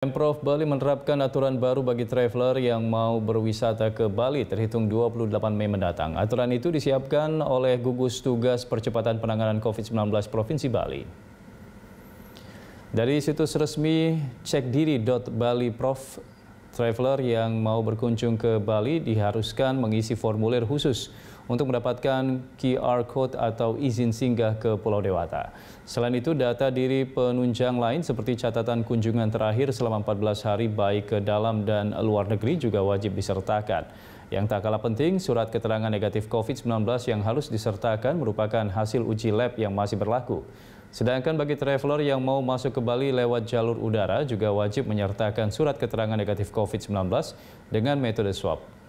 Pemprov Bali menerapkan aturan baru bagi traveler yang mau berwisata ke Bali terhitung 28 Mei mendatang. Aturan itu disiapkan oleh gugus tugas percepatan penanganan COVID-19 Provinsi Bali. Dari situs resmi cekdiri.baliprov.com Traveler yang mau berkunjung ke Bali diharuskan mengisi formulir khusus untuk mendapatkan QR Code atau izin singgah ke Pulau Dewata. Selain itu, data diri penunjang lain seperti catatan kunjungan terakhir selama 14 hari baik ke dalam dan luar negeri juga wajib disertakan. Yang tak kalah penting, surat keterangan negatif COVID-19 yang harus disertakan merupakan hasil uji lab yang masih berlaku. Sedangkan bagi traveler yang mau masuk ke Bali lewat jalur udara juga wajib menyertakan surat keterangan negatif COVID-19 dengan metode swab.